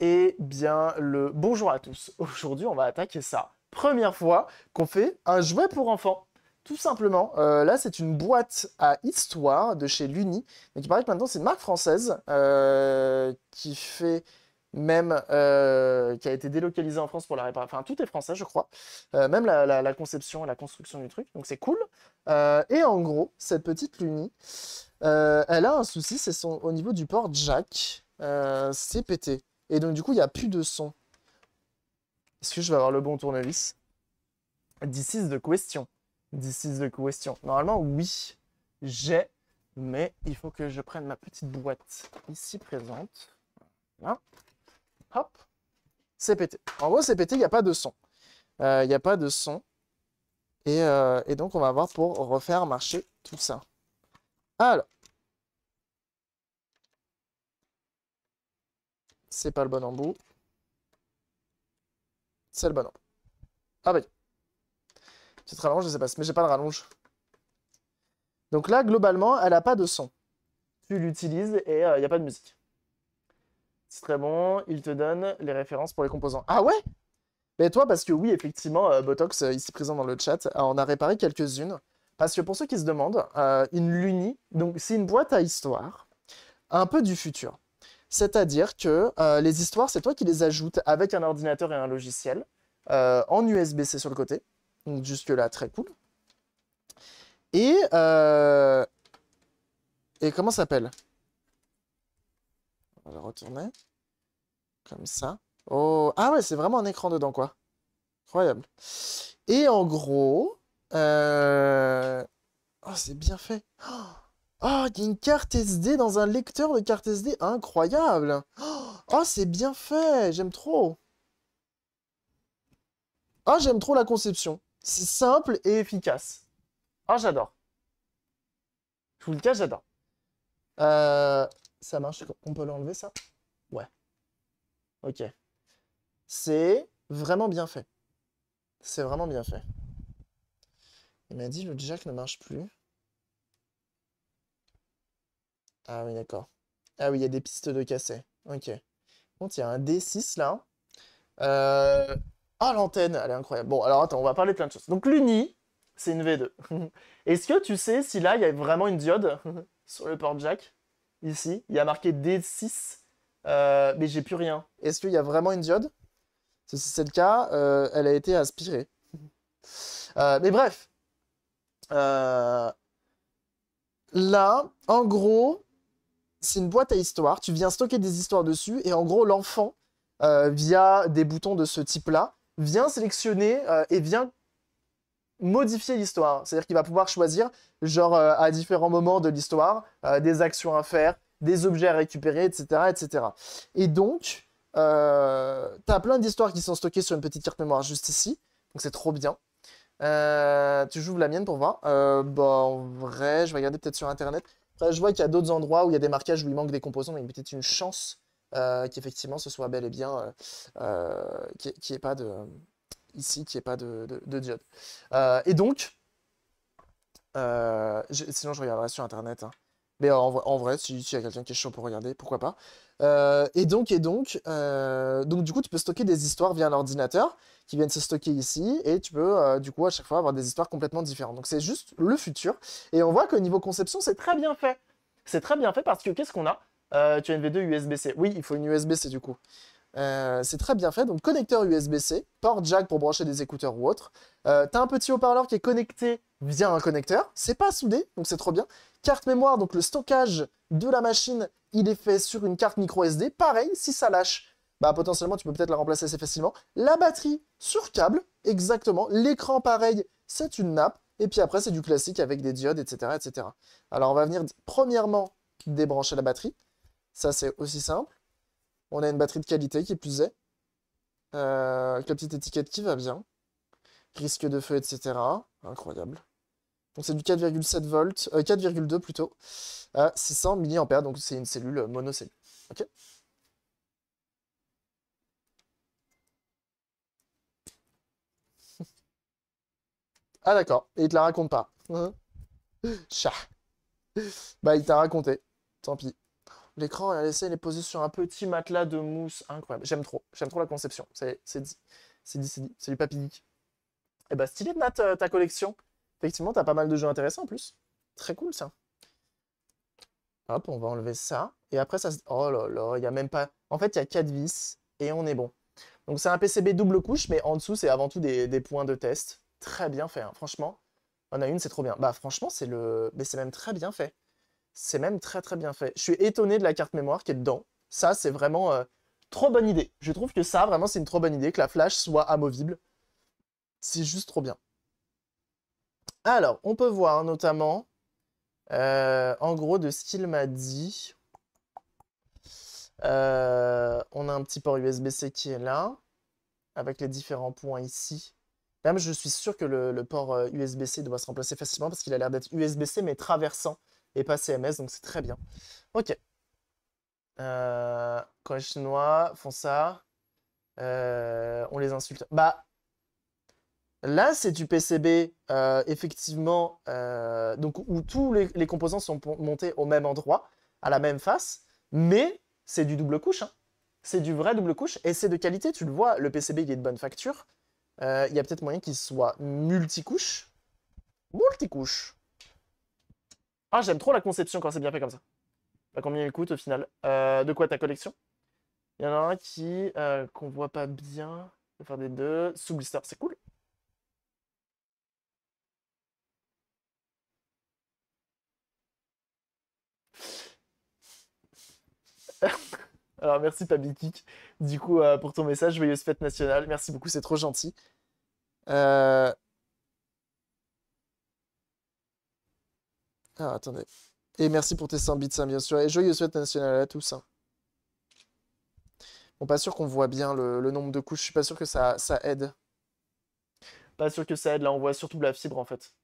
Eh bien, le bonjour à tous. Aujourd'hui, on va attaquer ça. Première fois qu'on fait un jouet pour enfants. Tout simplement, euh, là c'est une boîte à histoire de chez Luni, mais qui paraît que maintenant c'est une marque française euh, qui fait même euh, qui a été délocalisée en France pour la réparation. Enfin, tout est français, je crois. même la, conception et la construction du truc, donc c'est cool. et en gros, cette petite Luni, elle a un souci, c'est son au niveau du port jack, c'est pété. Et donc, du coup, il n'y a plus de son. Est-ce que je vais avoir le bon tournevis This is the question. This is question. Normalement, oui, j'ai, mais il faut que je prenne ma petite boîte ici présente. Là. Hop. C'est pété. En gros, c'est pété, il n'y a pas de son. Euh, il n'y a pas de son. Et, euh, et, donc, on va voir pour refaire marcher tout ça. Alors, C'est pas le bon embout. C'est le bon embout. Ah bah, oui. Petite rallonge, je sais pas, mais j'ai pas de rallonge. Donc là, globalement, elle a pas de son. Tu l'utilises et il euh, n'y a pas de musique. C'est très bon, il te donne les références pour les composants. Ah ouais Mais toi, parce que oui, effectivement, euh, Botox, euh, ici présent dans le chat, on a réparé quelques-unes. Parce que pour ceux qui se demandent, une Luni, donc c'est une boîte à histoire, un peu du futur. C'est-à-dire que euh, les histoires, c'est toi qui les ajoutes avec un ordinateur et un logiciel euh, en USB-C sur le côté. Donc jusque-là, très cool. Et, euh, et comment ça s'appelle On va retourner. Comme ça. Oh, ah ouais, c'est vraiment un écran dedans, quoi. Incroyable. Et en gros... Oh, c'est bien fait. Oh Oh, il y a une carte SD dans un lecteur de carte SD incroyable. Oh, oh, c'est bien fait, j'aime trop. Ah, oh, j'aime trop la conception. C'est simple et efficace. oh, j'adore. Je vous le cache, j'adore. Euh, ça marche On peut l'enlever, ça Ouais. Ok. C'est vraiment bien fait. C'est vraiment bien fait. Il m'a dit, le jack ne marche plus. Ah oui, d'accord. Ah oui, il y a des pistes de cassé. Ok. Bon, il y a un D6 là. Euh, ah, l'antenne, elle est incroyable. Bon, alors attends, on va parler de plein de choses. Donc l'uni, c'est une V2. Est-ce que tu sais si là, il y a vraiment une diode sur le port jack Ici, il y a marqué D6, euh, mais j'ai plus rien. Est-ce qu'il y a vraiment une diode Si c'est le cas, euh, elle a été aspirée. mais bref. Là, en gros, c'est une boîte à histoire. Tu viens stocker des histoires dessus et en gros, l'enfant, euh, via des boutons de ce type-là, vient sélectionner euh, et vient modifier l'histoire. C'est-à-dire qu'il va pouvoir choisir, genre, euh, à différents moments de l'histoire, des actions à faire, des objets à récupérer, etc. etc. Et donc, tu as plein d'histoires qui sont stockées sur une petite carte mémoire juste ici. Donc, c'est trop bien. tu joues la mienne pour voir. bon, bah, en vrai, je vais regarder peut-être sur Internet je vois qu'il y a d'autres endroits où il y a des marquages où il manque des composants, mais peut-être une chance euh, qu'effectivement ce soit bel et bien qu'il n'y ait pas de euh, ici pas de, diode. Euh, et donc, sinon je regarderai sur internet. Hein. Mais en, vrai, si, il y a quelqu'un qui est chaud pour regarder, pourquoi pas. Euh, et donc, et donc, euh, donc du coup, tu peux stocker des histoires via l'ordinateur qui viennent se stocker ici, et tu peux euh, du coup à chaque fois avoir des histoires complètement différentes. Donc c'est juste le futur, et on voit qu'au niveau conception, c'est très bien fait. C'est très bien fait parce que qu'est-ce qu'on a Tu as une V2 USB-C. Oui, il faut une USB-C du coup. c'est très bien fait, donc connecteur USB-C, port jack pour brancher des écouteurs ou autre. tu as un petit haut-parleur qui est connecté via un connecteur, c'est pas soudé, donc c'est trop bien. Carte mémoire, donc le stockage de la machine il est fait sur une carte micro SD. Pareil, si ça lâche, bah, potentiellement, tu peux peut-être la remplacer assez facilement. La batterie sur câble, exactement. L'écran, pareil, c'est une nappe. Et puis après, c'est du classique avec des diodes, etc., etc. Alors, on va venir premièrement débrancher la batterie. Ça, c'est aussi simple. On a une batterie de qualité qui plus est. Euh, la petite étiquette qui va bien. Risque de feu, etc. Incroyable. Donc c'est du 4,7 volts, 4,2 euh, plutôt, à 600 milliampères, donc c'est une cellule monocellule. Ok Ah d'accord, et il te la raconte pas. Chat. Bah il t'a raconté, tant pis. L'écran, elle laissé, est posé sur un petit matelas de mousse incroyable. J'aime trop, j'aime trop la conception. C'est dit, c'est dit, c'est dit, c'est du papinique. Eh bah stylé de euh, ta collection. Effectivement, t'as pas mal de jeux intéressants en plus. Très cool ça. Hop, on va enlever ça. Et après, ça se... Oh là là, il n'y a même pas... En fait, il y a quatre vis et on est bon. Donc c'est un PCB double couche, mais en dessous, c'est avant tout des, points de test. Très bien fait, hein. franchement. On a une, c'est trop bien. Bah franchement, c'est le... Mais c'est même très bien fait. C'est même très très bien fait. Je suis étonné de la carte mémoire qui est dedans. Ça, c'est vraiment euh, trop bonne idée. Je trouve que ça, vraiment, c'est une trop bonne idée, que la flash soit amovible. C'est juste trop bien. Alors, on peut voir notamment, euh, en gros, de ce qu'il m'a dit. Euh, on a un petit port USB-C qui est là, avec les différents points ici. Même, je suis sûr que le, port USB-C euh, doit se remplacer facilement parce qu'il a l'air d'être USB-C mais traversant et pas CMS, donc c'est très bien. Ok. quand les Chinois font ça, on les insulte. Bah, Là, c'est du PCB, euh, effectivement, euh, donc où tous les, composants sont montés au même endroit, à la même face, mais c'est du double couche. Hein. C'est du vrai double couche et c'est de qualité, tu le vois, le PCB, il est de bonne facture. Euh, il y a peut-être moyen qu'il soit multicouche. Multicouche. Ah, j'aime trop la conception quand c'est bien fait comme ça. Bah, combien il coûte au final De quoi ta collection Il y en a un qui qu'on voit pas bien. faire des deux. Sous blister, c'est cool. Alors merci Pabi du coup, euh, pour ton message, joyeuse fête nationale. Merci beaucoup, c'est trop gentil. Euh, ah, attendez. Et merci pour tes 100 bits, hein, bien sûr. Et joyeux fête nationale à tous. Hein. Bon, pas sûr qu'on voit bien le, nombre de couches. Je suis pas sûr que ça, aide. Pas sûr que ça aide. Là, on voit surtout la fibre, en fait.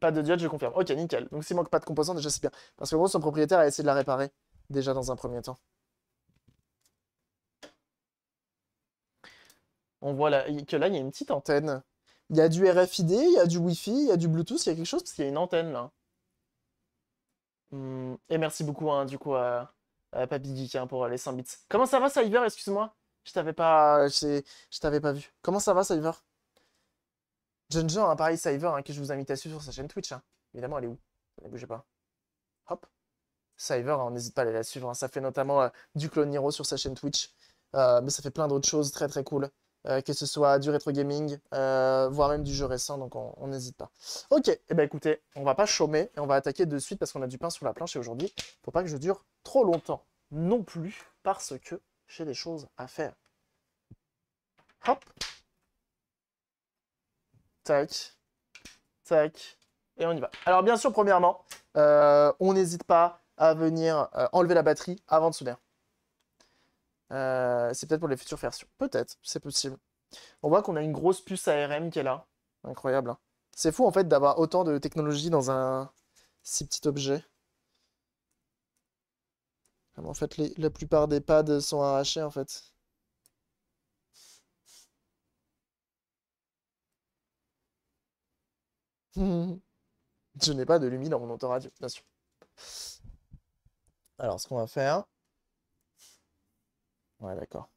Pas de diode, je confirme. Ok, nickel. Donc s'il manque pas de composants, déjà c'est bien. Parce que gros, son propriétaire a essayé de la réparer, déjà dans un premier temps. On voit là, que là, il y a une petite antenne. Il y a du RFID, il y a du Wi-Fi, il y a du Bluetooth, il y a quelque chose parce qu'il y a une antenne là. Hmm, et merci beaucoup hein, du coup à, Papy Geek hein, pour les 100 bits. Comment ça va Cyber Excuse-moi, je t'avais pas, je, t'avais pas vu. Comment ça va Cyber John john hein, pareil Cyber, que je vous invite à suivre sur sa chaîne Twitch. Évidemment, elle est où Ne bougez pas. Hop. Cyber, on n'hésite pas à aller la suivre. Ça fait notamment euh, du Clone Hero sur sa chaîne Twitch. Euh, mais ça fait plein d'autres choses très très cool. Euh, que ce soit du rétro gaming, euh, voire même du jeu récent, donc on n'hésite pas. Ok, et eh bien ben écoutez, on va pas chômer, et on va attaquer de suite parce qu'on a du pain sur la planche, et aujourd'hui, faut pas que je dure trop longtemps non plus, parce que j'ai des choses à faire. Hop Tac, tac, et on y va. Alors bien sûr, premièrement, euh, on n'hésite pas à venir enlever la batterie avant de souder. Euh, c'est peut-être pour les futures versions. Peut-être, c'est possible. On voit qu'on a une grosse puce ARM qui est là. Incroyable. Hein. C'est fou en fait d'avoir autant de technologie dans un si petit objet. Ah, en fait, la plupart des pads sont arrachés en fait. Je n'ai pas de lumière dans mon autoradio, bien sûr. Alors, ce qu'on va faire, Ouais, d'accord.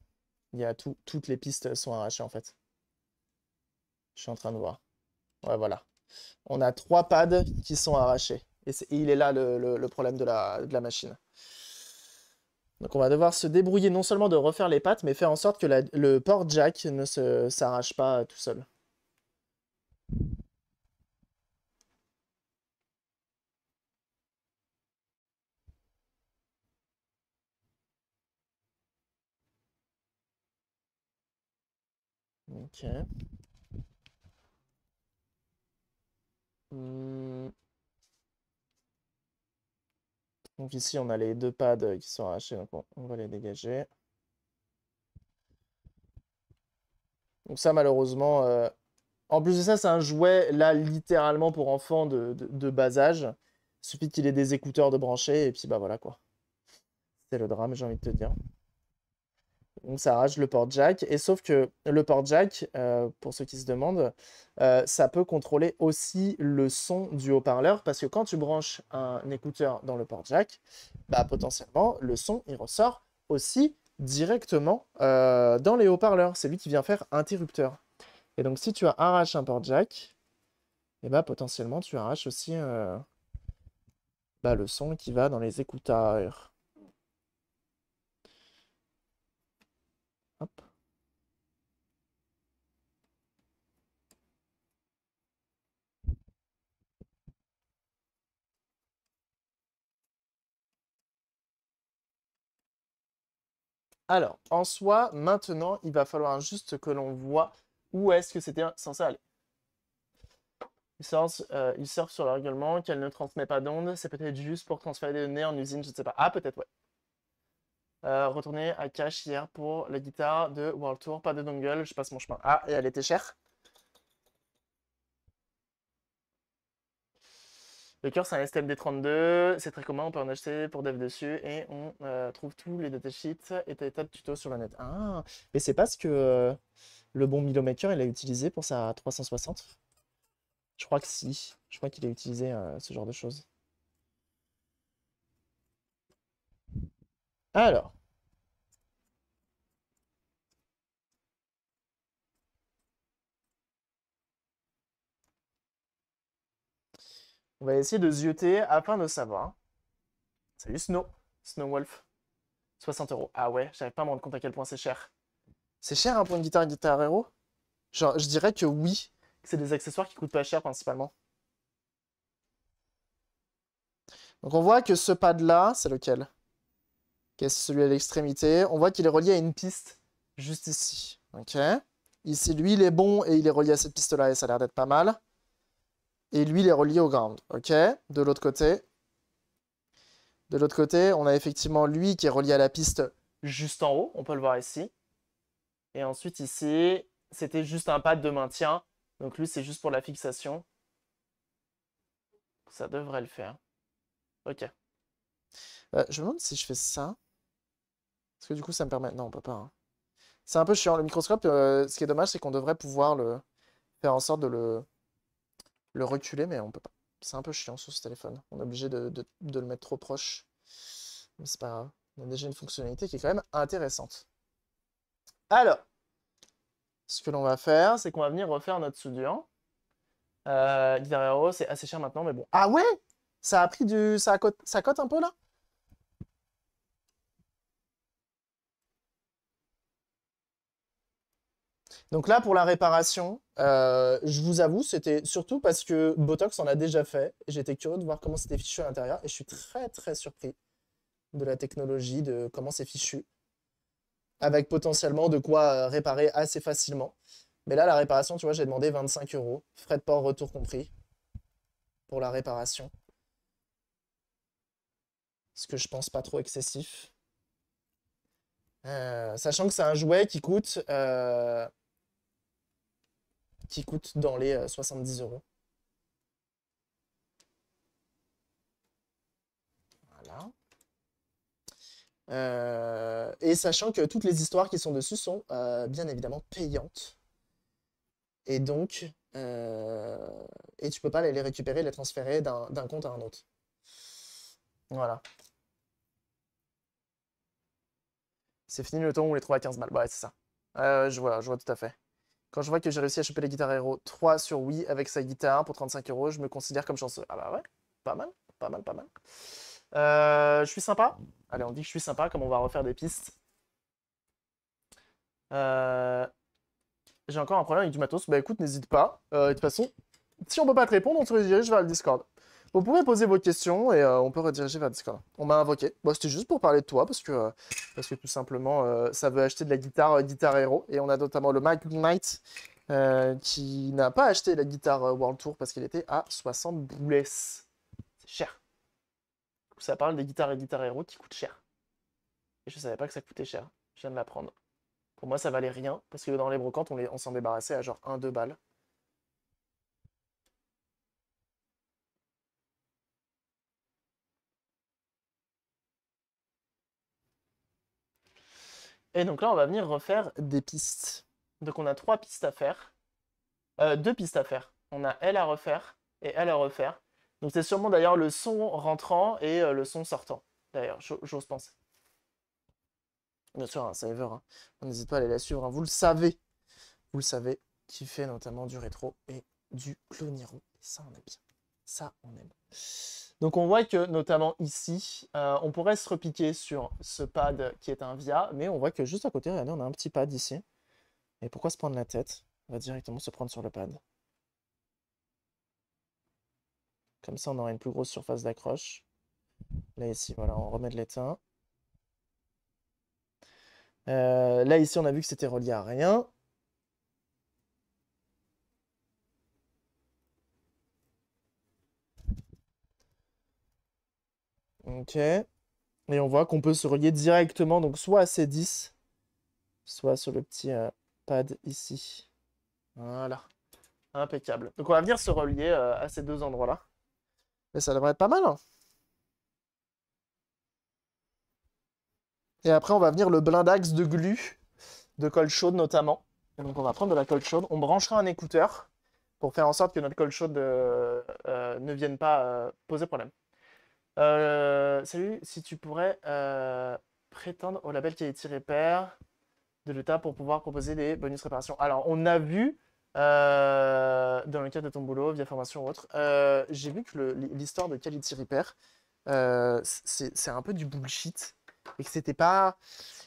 Il y a toutes les pistes sont arrachées en fait. Je suis en train de voir. Ouais, voilà. On a trois pads qui sont arrachés. Et, il est là le, problème de la, machine. Donc on va devoir se débrouiller non seulement de refaire les pattes, mais faire en sorte que le port jack ne s'arrache pas euh, tout seul. Ok. Hmm. Donc ici, on a les deux pads qui sont arrachés, donc on, va les dégager. Donc ça, malheureusement... Euh, en plus de ça, c'est un jouet, là, littéralement pour enfants de, bas âge. suffit qu'il ait des écouteurs de brancher, et puis bah voilà, quoi. C'est le drame, j'ai envie de te dire ça arrache le port-jack. Et sauf que le port-jack, euh, pour ceux qui se demandent, euh, ça peut contrôler aussi le son du haut-parleur parce que quand tu branches un écouteur dans le port-jack, bah, potentiellement, le son, il ressort aussi directement euh, dans les haut-parleurs. C'est lui qui vient faire interrupteur. Et donc, si tu arraches un port-jack, et eh bah, potentiellement, tu arraches aussi bah, le son qui va dans les écouteurs. Alors, en soi, maintenant, il va falloir juste que l'on voit où est-ce que c'était censé aller. Il sort, sur euh, il sort sur qu'elle ne transmet pas d'onde. C'est peut-être juste pour transférer des données en usine, je ne sais pas. Ah, peut-être, ouais. Euh, retourner à Cash hier pour la guitare de World Tour. Pas de dongle, je passe mon chemin. Ah, et elle était chère Le cœur, c'est un STMD32, c'est très commun, on peut en acheter pour dev dessus et on euh, trouve tous les datasheets et tas de tutos sur la net. Ah, mais c'est parce que euh, le bon Milomaker il a utilisé pour sa 360 Je crois que si. Je crois qu'il a utilisé euh, ce genre de choses. Alors. On va essayer de zioter afin de savoir. Hein. Salut Snow, Snow Wolf. 60 euros. Ah ouais, j'avais pas à me rendre compte à quel point c'est cher. C'est cher un hein, point de guitare Guitar Hero Genre, je dirais que oui, c'est des accessoires qui coûtent pas cher principalement. Donc on voit que ce pad-là, c'est lequel Qu'est-ce celui à l'extrémité On voit qu'il est relié à une piste juste ici. Ok. Ici, lui, il est bon et il est relié à cette piste-là et ça a l'air d'être pas mal et lui, il est relié au ground. Ok De l'autre côté. De l'autre côté, on a effectivement lui qui est relié à la piste juste en haut. On peut le voir ici. Et ensuite ici, c'était juste un pad de maintien. Donc lui, c'est juste pour la fixation. Ça devrait le faire. Ok. Euh, je me demande si je fais ça. Parce que du coup, ça me permet... Non, on pas. Hein. C'est un peu chiant. Le microscope, euh, ce qui est dommage, c'est qu'on devrait pouvoir le faire en sorte de le le reculer, mais on peut pas. C'est un peu chiant sur ce téléphone. On est obligé de, le mettre trop proche. Mais c'est pas grave. On a déjà une fonctionnalité qui est quand même intéressante. Alors, ce que l'on va faire, c'est qu'on va venir refaire notre soudure. Euh, c'est assez cher maintenant, mais bon. Ah ouais ça a pris du. Ça, ça cote un peu là Donc là, pour la réparation, euh, je vous avoue, c'était surtout parce que Botox en a déjà fait. J'étais curieux de voir comment c'était fichu à l'intérieur et je suis très très surpris de la technologie, de comment c'est fichu, avec potentiellement de quoi euh, réparer assez facilement. Mais là, la réparation, tu vois, j'ai demandé 25 euros, frais de port retour compris, pour la réparation. Ce que je pense pas trop excessif. Euh, sachant que c'est un jouet qui coûte qui coûte dans les 70 euh, euros. Voilà. Euh, et sachant que toutes les histoires qui sont dessus sont euh, bien évidemment payantes. Et donc, et tu peux pas les récupérer, les transférer d'un compte à un autre. Voilà. C'est fini le temps où les trois à 15 balles. Ouais, c'est ça. je vois, je vois tout à fait. Quand je vois que j'ai réussi à choper la guitares Hero 3 sur Wii avec sa guitare pour 35 euros, je me considère comme chanceux. Ah bah ouais, pas mal, pas mal, pas mal. Euh, je suis sympa. Allez, on dit que je suis sympa, comme on va refaire des pistes. Euh, j'ai encore un problème avec du matos. Bah écoute, n'hésite pas. Euh, de toute façon, si on peut pas te répondre, on te redirige vers le Discord. Vous pouvez poser vos questions et euh, on peut rediriger vers Discord. On m'a invoqué. Bon, c'était juste pour parler de toi parce que, euh, parce que tout simplement, euh, ça veut acheter de la guitare Guitar Hero. Et on a notamment le Mike Knight qui n'a pas acheté la guitare World Tour parce qu'elle était à 60 boules. C'est cher. Ça parle des guitares et Guitar Hero qui coûtent cher. Et je savais pas que ça coûtait cher. Je viens de l'apprendre. Pour moi, ça valait rien parce que dans les brocantes, on, on s'en débarrassait à genre 1-2 balles. Et donc là, on va venir refaire des pistes. Donc on a trois pistes à faire. Euh, deux pistes à faire. On a elle à refaire et elle à refaire. Donc c'est sûrement d'ailleurs le son rentrant et euh, le son sortant. D'ailleurs, j'ose penser. Bien sûr, un hein, saver. On hein. n'hésite pas à aller la suivre. Hein. Vous le savez. Vous le savez. Qui fait notamment du rétro et du cloniron. Et ça, on aime bien. Ça, on aime. Donc on voit que notamment ici, euh, on pourrait se repiquer sur ce pad qui est un via, mais on voit que juste à côté, regardez, on a un petit pad ici. Et pourquoi se prendre la tête On va directement se prendre sur le pad. Comme ça, on aura une plus grosse surface d'accroche. Là, ici, voilà, on remet de l'étain. Euh, là, ici, on a vu que c'était relié à rien. Ok. Et on voit qu'on peut se relier directement, donc soit à ces 10 soit sur le petit euh, pad ici. Voilà. Impeccable. Donc on va venir se relier euh, à ces deux endroits-là. Mais ça devrait être pas mal. Hein. Et après, on va venir le blindage de glu, de colle chaude notamment. Et donc on va prendre de la colle chaude. On branchera un écouteur pour faire en sorte que notre colle chaude euh, ne vienne pas poser problème. Euh, salut, si tu pourrais euh, prétendre au label Quality Repair de l'État pour pouvoir proposer des bonus réparations. Alors, on a vu euh, dans le cadre de ton boulot, via formation ou autre, j'ai vu que l'histoire de Quality Repair, c'est un peu du bullshit et que c'était pas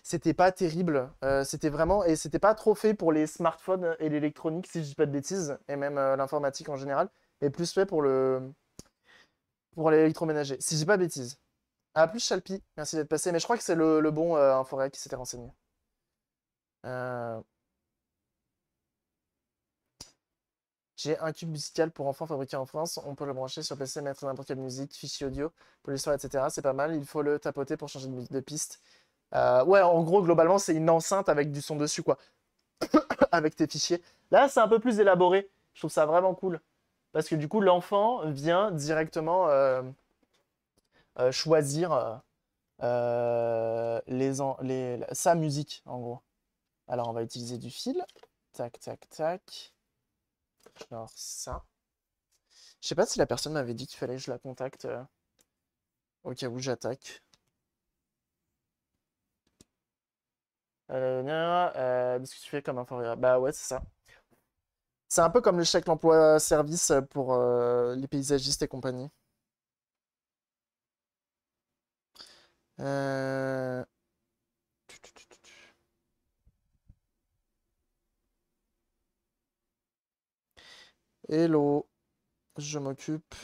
c'était pas terrible c'était vraiment et c'était pas trop fait pour les smartphones et l'électronique si je dis pas de bêtises et même l'informatique en général et plus fait pour le pour électroménager, si je pas bêtise. bêtises. Ah, plus Chalpi, merci d'être passé, mais je crois que c'est le, bon en euh, forêt qui s'était renseigné. Euh, j'ai un cube musical pour enfants fabriqué en France. On peut le brancher sur PC, mettre n'importe quelle musique, fichier audio, pour l'histoire, etc. C'est pas mal. Il faut le tapoter pour changer de, piste. Euh, ouais, en gros, globalement, c'est une enceinte avec du son dessus, quoi. avec tes fichiers. Là, c'est un peu plus élaboré. Je trouve ça vraiment cool parce que du coup, l'enfant vient directement euh, euh, choisir euh, sa musique, en gros. Alors, on va utiliser du fil. Tac, tac, tac. Genre ça. Je sais pas si la personne m'avait dit qu'il fallait que je la contacte au cas où j'attaque. Euh, euh, ce que tu fais comme un Bah ouais, c'est ça. C'est un peu comme le chèque l'emploi-service pour euh, les paysagistes et compagnie. Euh, Hello, je m'occupe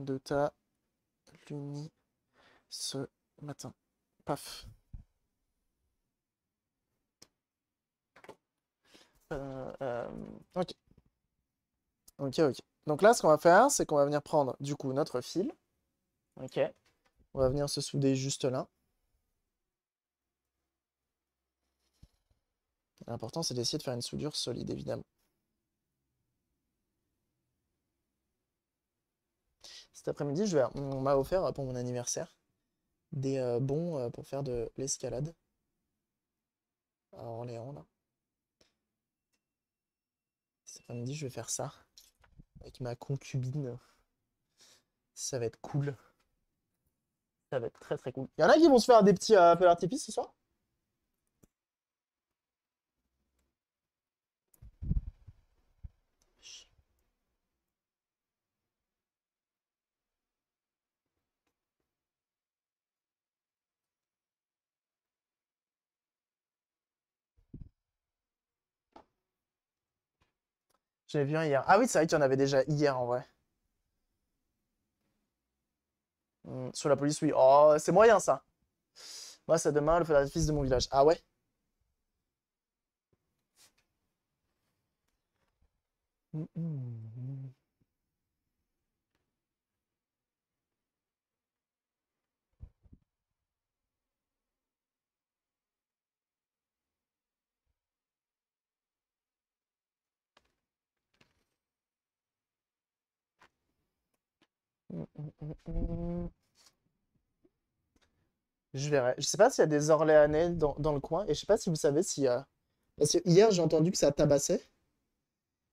de ta luni ce matin. Paf. Euh, ok. Ok, ok. Donc là, ce qu'on va faire, c'est qu'on va venir prendre, du coup, notre fil. Ok. On va venir se souder juste là. L'important, c'est d'essayer de faire une soudure solide, évidemment. Cet après-midi, je vais... on m'a offert pour mon anniversaire des euh, bons euh, pour faire de l'escalade à Orléans, là. Cet après-midi, je vais faire ça avec ma concubine. Ça va être cool. Ça va être très très cool. Il y en a qui vont se faire des petits euh, à ce soir J'avais vu hier. Ah oui, c'est vrai qu'il y en avait déjà hier en vrai. Hmm, sur la police, oui. Oh, c'est moyen ça. Moi, c'est demain le feu fils de mon village. Ah ouais hmm, hmm. Je verrai. sais pas s'il y a des Orléanais dans, le coin et je sais pas si vous savez s'il y a. Parce que hier, j'ai entendu que ça tabassait.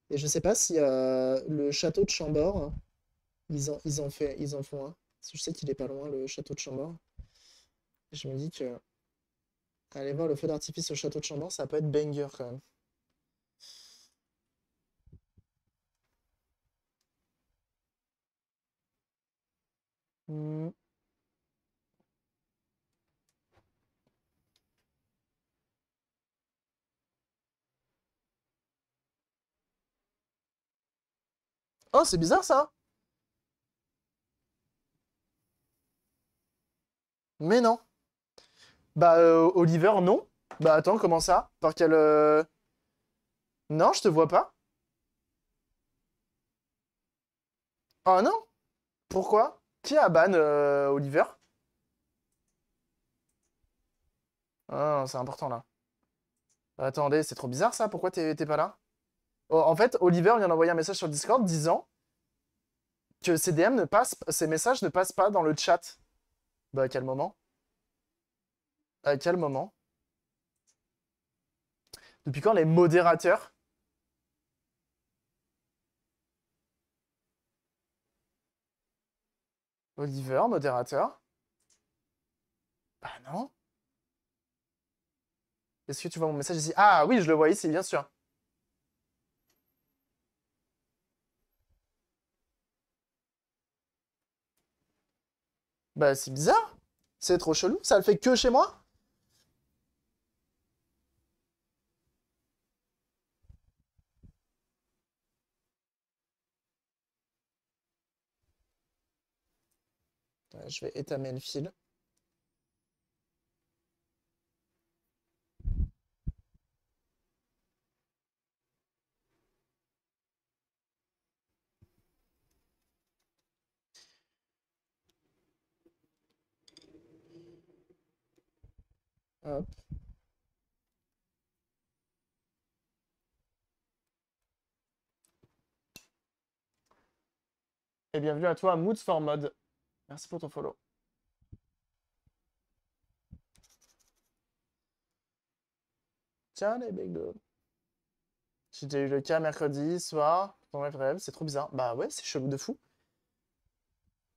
Et je sais pas si a le château de Chambord, ils en, ils fait, ils en font un. je sais qu'il est pas loin, le château de Chambord. Je me dis que. Allez voir le feu d'artifice au château de Chambord, ça peut être banger quand même. Oh, c'est bizarre ça. Mais non. Bah, euh, Oliver, non. Bah, attends, comment ça Par quel. Euh, non, je te vois pas. Oh, non Pourquoi qui a ban euh, Oliver ah, C'est important là. Attendez, c'est trop bizarre ça, pourquoi t'es pas là oh, En fait, Oliver vient d'envoyer un message sur Discord disant que ses ne passent, ces messages ne passent pas dans le chat. Bah à quel moment À quel moment Depuis quand les modérateurs Oliver, modérateur. Bah non. Est-ce que tu vois mon message ici Ah oui, je le vois ici, bien sûr. Bah c'est bizarre. C'est trop chelou, ça le fait que chez moi je vais étamer le fil. Et bienvenue à toi, Moods for Mode. Merci pour ton follow. Tiens, les bégos. J'ai eu le cas mercredi soir. C'est trop bizarre. Bah ouais, c'est chelou de fou.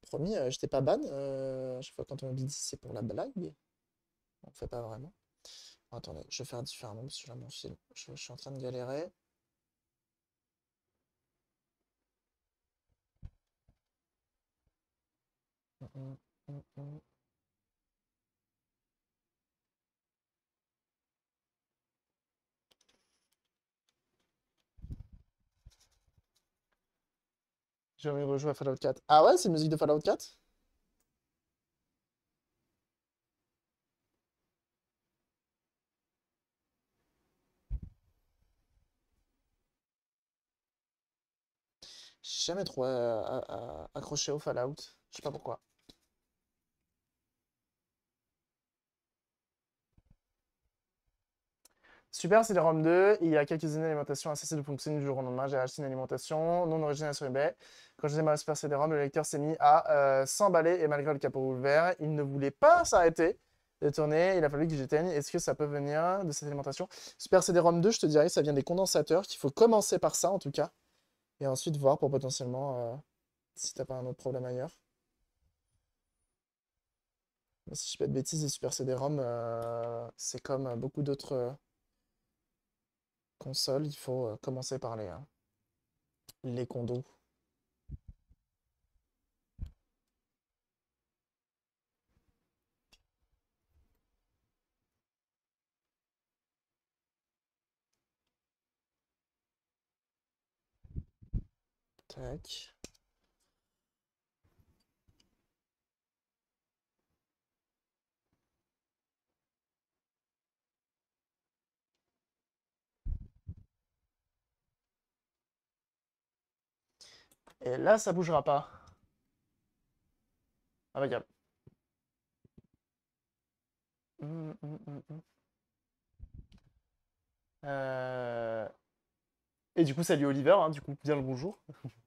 Promis, je euh, j'étais pas ban. Je euh, vois quand on me dit c'est pour la blague. On fait pas vraiment. attendez, je vais faire différemment parce que là, mon fil. je suis en train de galérer. J'ai envie de rejouer à Fallout 4. Ah ouais, c'est musique de Fallout 4 jamais trop euh, accroché au Fallout. Je sais pas pourquoi. Super, c'est 2. Il y a quelques années, l'alimentation a cessé de fonctionner du jour au lendemain. J'ai acheté une alimentation non originale sur eBay. Quand je démarre Super CD-ROM, le lecteur s'est mis à euh, s'emballer et malgré le capot ouvert, il ne voulait pas s'arrêter de tourner. Il a fallu que j'éteigne. Est-ce que ça peut venir de cette alimentation Super CD-ROM 2, je te dirais, ça vient des condensateurs. Qu'il faut commencer par ça en tout cas. Et ensuite voir pour potentiellement si euh, si t'as pas un autre problème ailleurs. si je fais pas de bêtises, les Super CD-ROM, euh, c'est comme beaucoup d'autres Console, il faut euh, commencer par les, hein, les condos. Et là, ça bougera pas. Ah, bah Et du coup, salut Oliver, hein, du coup, bien le bonjour.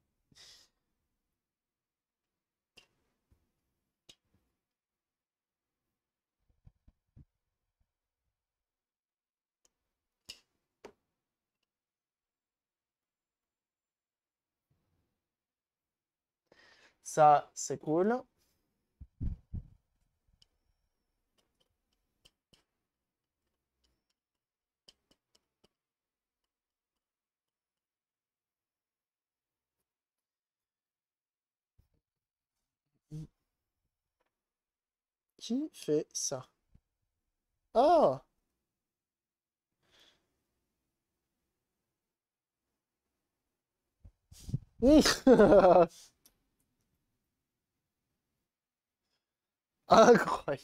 Ça, c'est cool. Qui fait ça Oh Incroyable.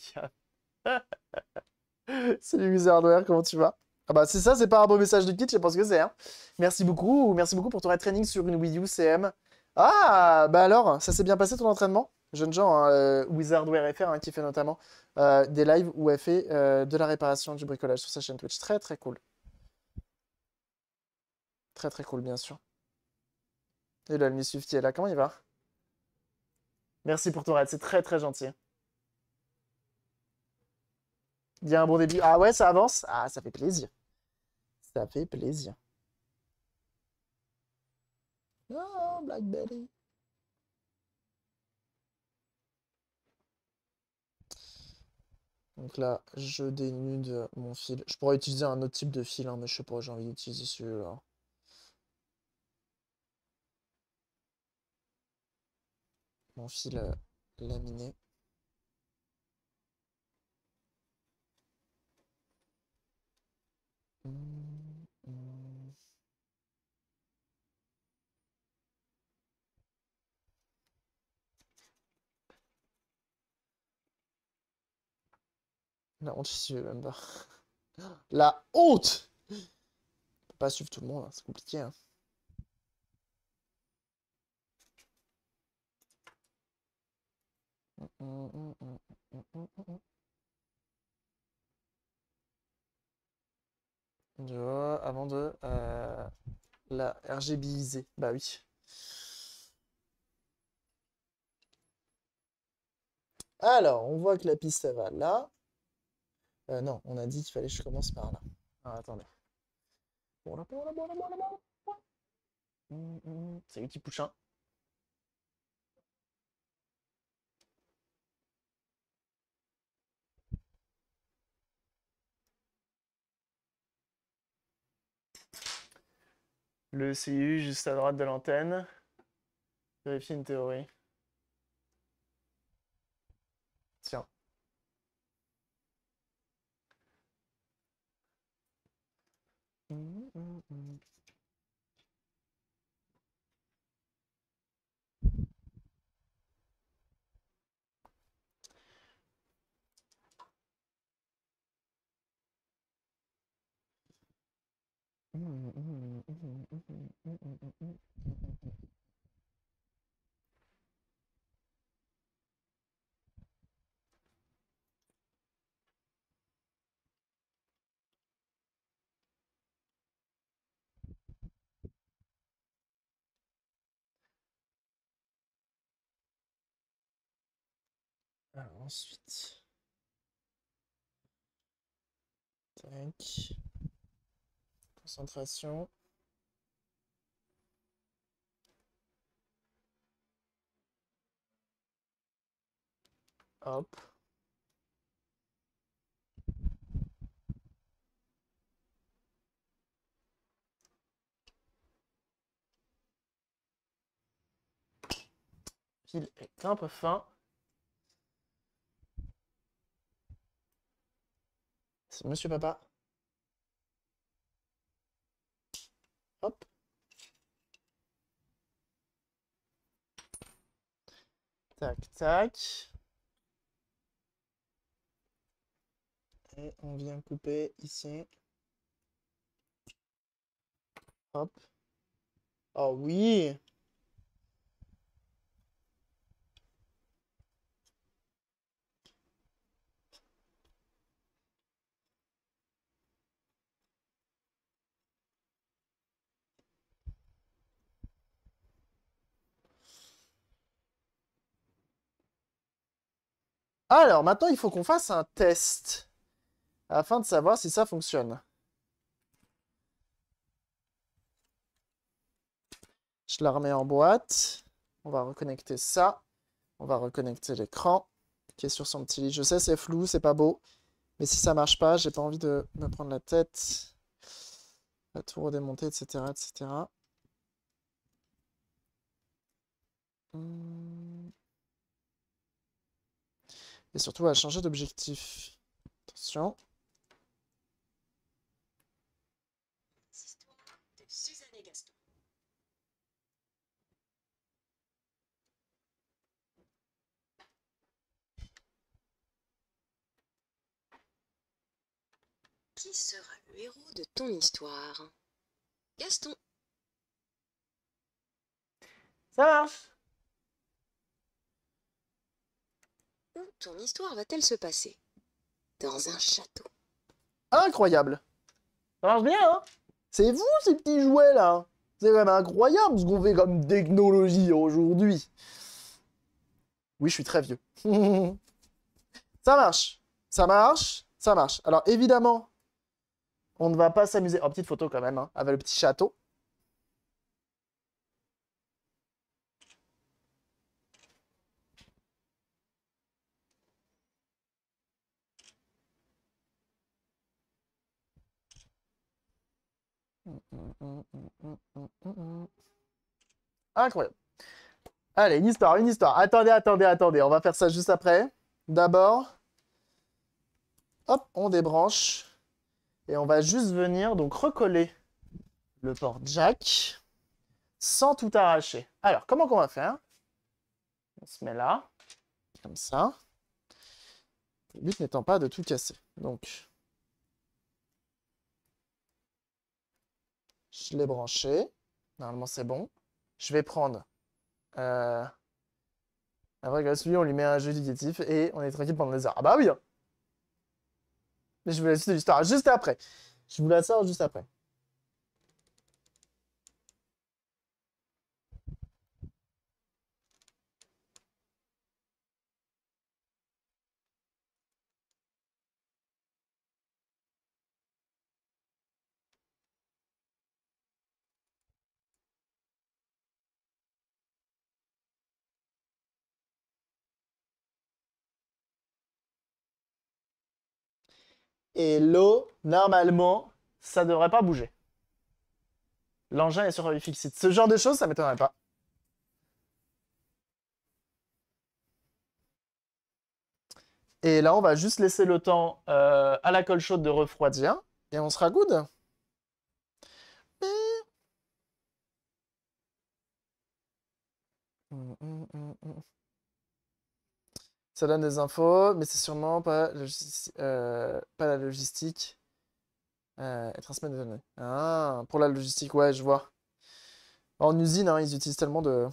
Salut Wizardware, comment tu vas ah bah c'est ça c'est pas un beau message de kit, je pense que c'est. Hein. Merci beaucoup, merci beaucoup pour ton training sur une Wii U CM. Ah bah alors, ça s'est bien passé ton entraînement Jeune gens, hein, euh, Wizardware FR hein, qui fait notamment euh, des lives où elle fait euh, de la réparation du bricolage sur sa chaîne Twitch. Très très cool. Très très cool bien sûr. Et là le Miss qui est là, comment il va Merci pour ton raid, c'est très très gentil. Il y a un bon début. Ah ouais, ça avance. Ah, ça fait plaisir. Ça fait plaisir. Oh, Blackberry. Donc là, je dénude mon fil. Je pourrais utiliser un autre type de fil, hein, mais je sais pas, j'ai envie d'utiliser celui-là. Mon fil euh, laminé. La honte, je suis même pas. La honte On peut pas suivre tout le monde, hein, c'est compliqué. Hein. Mm -mm -mm, mm, mm, mm Oh, avant de euh, la RGBiser. Bah oui. Alors, on voit que la piste va là. Euh, non, on a dit qu'il fallait que je commence par là. Ah, attendez. Salut, petit pouchin. le CU juste à droite de l'antenne. vérifie une théorie. Tiens. Mmh, mmh, mmh. ensuite. Tac. Concentration. Hop. Il est un peu fin. Monsieur Papa. Hop. Tac, tac. Et on vient couper ici. Hop. Oh oui Alors, maintenant, il faut qu'on fasse un test afin de savoir si ça fonctionne. Je la remets en boîte. On va reconnecter ça. On va reconnecter l'écran qui est sur son petit lit. Je sais, c'est flou, c'est pas beau. Mais si ça marche pas, j'ai pas envie de me prendre la tête. La tour redémonter, etc. etc. Et surtout à changer d'objectif. Attention. Qui sera le héros de ton histoire Gaston. Ça marche Où ton histoire va-t-elle se passer Dans un château. Incroyable Ça marche bien, hein C'est vous, ces petits jouets, là C'est quand même incroyable ce qu'on fait comme technologie aujourd'hui. Oui, je suis très vieux. ça marche Ça marche Ça marche. Alors, évidemment, on ne va pas s'amuser... Oh, petite photo quand même, hein, avec le petit château. Incroyable. Allez, une histoire, une histoire. Attendez, attendez, attendez. On va faire ça juste après. D'abord, hop, on débranche. Et on va juste venir donc recoller le port jack sans tout arracher. Alors, comment qu'on va faire On se met là, comme ça. Le but n'étant pas de tout casser. Donc, Je l'ai branché. Normalement, c'est bon. Je vais prendre... Euh... Après, celui-là, on lui met un judicatif et on est tranquille pendant les heures. Ah bah oui hein. Mais je vous laisse l'histoire juste après. Je vous la juste après. Et l'eau, normalement, ça devrait pas bouger. L'engin est sur un fixite. Ce genre de choses, ça ne m'étonnerait pas. Et là, on va juste laisser le temps euh, à la colle chaude de refroidir. Et on sera good. Mmh, mmh, mmh. Ça donne des infos, mais c'est sûrement pas, euh, pas la logistique. elle euh, transmet des données. Ah, pour la logistique, ouais, je vois. En usine, hein, ils utilisent tellement de,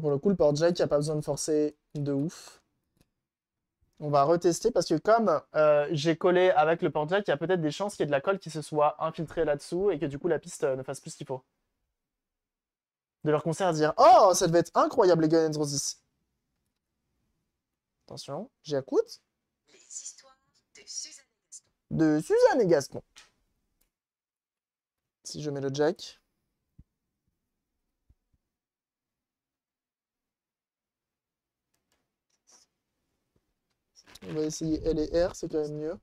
pour le coup, le port jack, il n'y a pas besoin de forcer de ouf. On va retester parce que comme euh, j'ai collé avec le port jack, il y a peut-être des chances qu'il y ait de la colle qui se soit infiltrée là-dessous et que du coup la piste euh, ne fasse plus ce qu'il faut. De leur concert, dire Oh, ça devait être incroyable les Guns Roses. Attention, j'écoute. Les histoires de Suzanne et Gaston. De Suzanne et Gaston. Si je mets le jack. On va essayer L et R, c'est quand même mieux.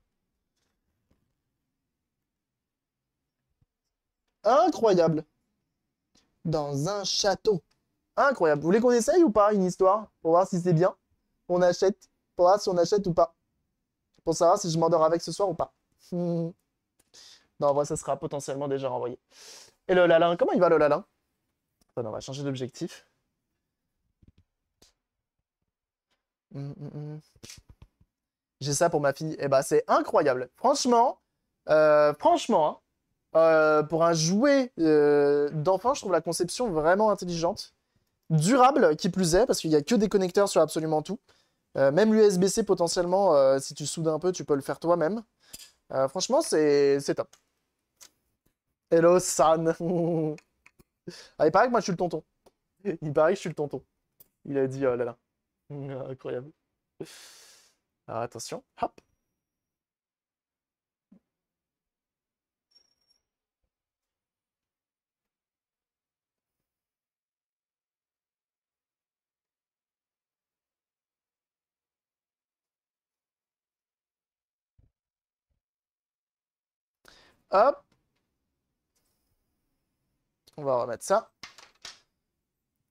Incroyable Dans un château. Incroyable. Vous voulez qu'on essaye ou pas une histoire Pour voir si c'est bien On achète. Pour voir si on achète ou pas. Pour savoir si je m'endors avec ce soir ou pas. Non, en ça sera potentiellement déjà renvoyé. Et le Lalin, comment il va le Lalin on va changer d'objectif. Hum, hum, hum j'ai ça pour ma fille. Et eh bah, ben, c'est incroyable. Franchement, euh, franchement, hein, euh, pour un jouet euh, d'enfant, je trouve la conception vraiment intelligente, durable qui plus est, parce qu'il n'y a que des connecteurs sur absolument tout. même l'USB-C potentiellement, si tu soudes un peu, tu peux le faire toi-même. franchement, c'est top. Hello San. ah, il paraît que moi je suis le tonton. Il paraît que je suis le tonton. Il a dit, oh là là. Incroyable. Alors ah, attention, hop. Hop. On va remettre ça.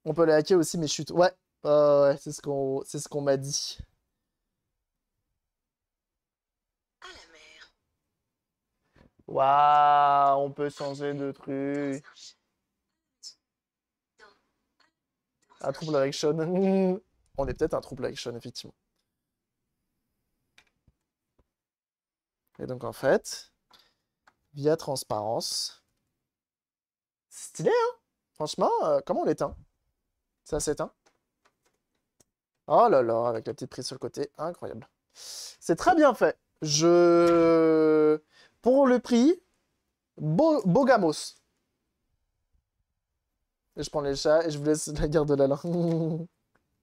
On peut les hacker aussi, mais chut. Ouais, ouais c'est ce qu'on ce qu'on m'a dit. Waouh, on peut changer de truc. Un trouble action. on est peut-être un trouble action, effectivement. Et donc, en fait, via transparence. Stylé, hein Franchement, euh, comment on l'éteint Ça s'éteint Oh là là, avec la petite prise sur le côté, incroyable. C'est très bien fait. Je... Pour le prix, Bogamos. Et je prends les chats et je vous laisse la guerre de la langue.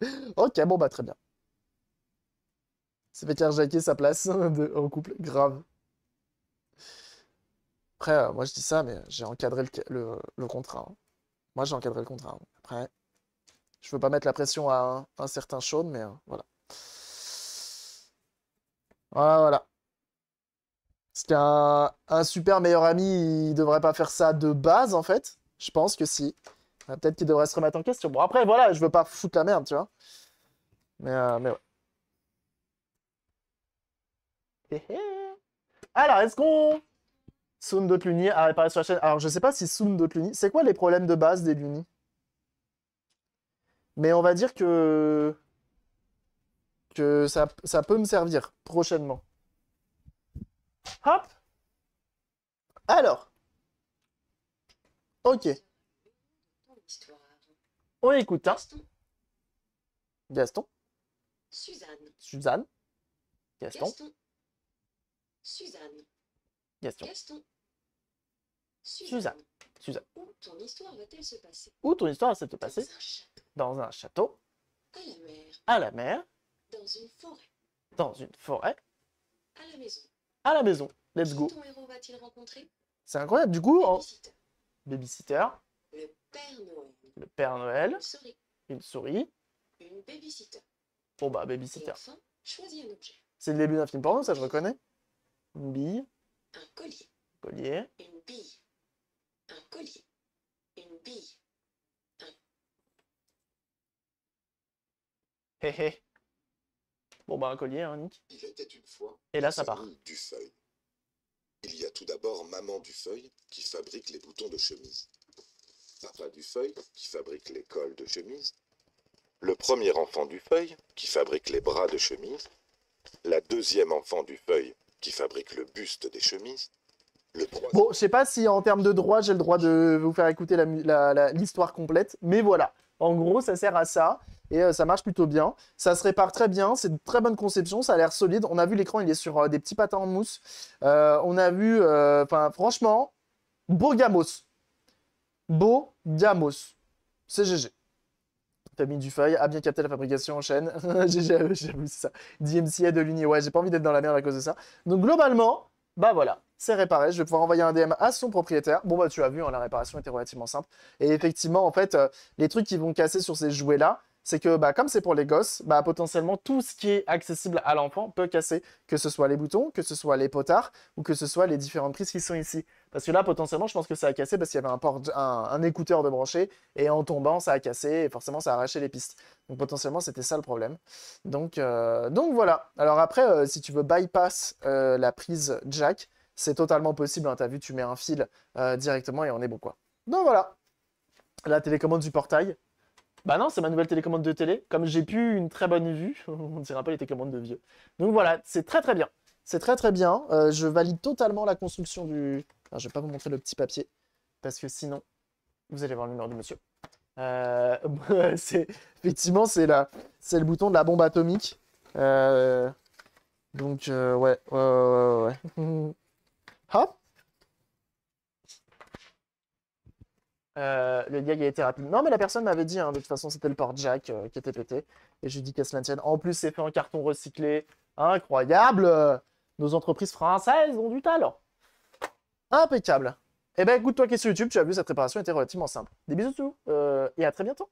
ok, bon bah très bien. C'est fait Jacquet sa place de, en couple, grave. Après, euh, moi je dis ça, mais j'ai encadré le, contrat. Hein. Moi j'ai encadré le contrat. Hein. Après, je veux pas mettre la pression à un, certain chaud, mais euh, voilà. Voilà, voilà. Parce qu'un super meilleur ami, il devrait pas faire ça de base, en fait. Je pense que si. Ah, peut-être qu'il devrait se remettre en question. Bon, après, voilà, je veux pas foutre la merde, tu vois. Mais, euh, ouais. Alors, est-ce qu'on... Soum d'autres a réparé sur la chaîne. Alors, je sais pas si Soon d'autres C'est quoi les problèmes de base des Luni Mais on va dire que... que ça peut me servir prochainement. Hop. Alors. Ok. On écoute, hein. Gaston. Suzanne. Suzanne. Gaston. Gaston. Suzanne. Gaston. Suzanne. Suzanne. Où ton histoire va-t-elle se passer Où ton histoire va-t-elle se passer Dans un château. À la mer. À la mer. Dans une forêt. Dans une forêt. À la maison à la maison. Let's go. C'est incroyable. Du coup, baby babysitter. Le Père Noël. Une souris. Une babysitter. Bon bah babysitter. C'est le début d'un film porno, ça je reconnais. Une bille. Un collier. collier. Une bille. Un collier. Une bille. Un... Hé hé. Bon, bah, un collier, hein, Nick. Il une fois. Et là, ça part. Il y a tout d'abord Maman du Feuille, qui fabrique les boutons de chemise. Papa du Feuille, qui fabrique les cols de chemise. Le premier enfant du Feuille, qui fabrique les bras de chemise. La deuxième enfant du Feuille, qui fabrique le buste des chemises. Le Bon, je sais pas si en termes de droit, j'ai le droit de vous faire écouter l'histoire complète, mais voilà. En gros, ça sert à ça et euh, ça marche plutôt bien. Ça se répare très bien, c'est une très bonne conception, ça a l'air solide. On a vu l'écran, il est sur euh, des petits patins en mousse. Euh, on a vu, enfin franchement, beau gamos. Beau gamos. C'est GG. Famille du feuille a bien capté la fabrication en chaîne. GG, ah j'avoue, c'est ça. DMCA de l'Uni, ouais, j'ai pas envie d'être dans la merde à cause de ça. Donc globalement, bah voilà, c'est réparé. Je vais pouvoir envoyer un DM à son propriétaire. Bon, bah tu as vu, hein, la réparation était relativement simple. Et effectivement, en fait, les trucs qui vont casser sur ces jouets-là, c'est que bah, comme c'est pour les gosses, bah, potentiellement tout ce qui est accessible à l'enfant peut casser, que ce soit les boutons, que ce soit les potards ou que ce soit les différentes prises qui sont ici. Parce que là, potentiellement, je pense que ça a cassé parce qu'il y avait un, écouteur de brancher. et en tombant, ça a cassé et forcément, ça a arraché les pistes. Donc potentiellement, c'était ça le problème. Donc, euh, donc voilà. Alors après, euh, si tu veux bypass euh, la prise jack, c'est totalement possible. Hein. tu as vu, tu mets un fil directement et on est bon quoi. Donc voilà. La télécommande du portail, bah non, c'est ma nouvelle télécommande de télé. Comme j'ai pu une très bonne vue, on dirait pas les télécommandes de vieux. Donc voilà, c'est très très bien. C'est très très bien. Euh, je valide totalement la construction du... Je je vais pas vous montrer le petit papier, parce que sinon, vous allez voir l'humeur du monsieur. Euh, c'est effectivement c'est la c'est le bouton de la bombe atomique. Euh, donc ouais, ouais, ouais, ouais. Hop. Euh, le gag a été rapide. Non, mais la personne m'avait dit, hein, de toute façon, c'était le port jack euh, qui était pété. Et je lui dis qu'elle se En plus, c'est fait en carton recyclé. Incroyable euh, Nos entreprises françaises ont du talent. Impeccable. Eh ben, écoute, toi qui es sur YouTube, tu as vu, cette préparation était relativement simple. Des bisous, tout, et à très bientôt.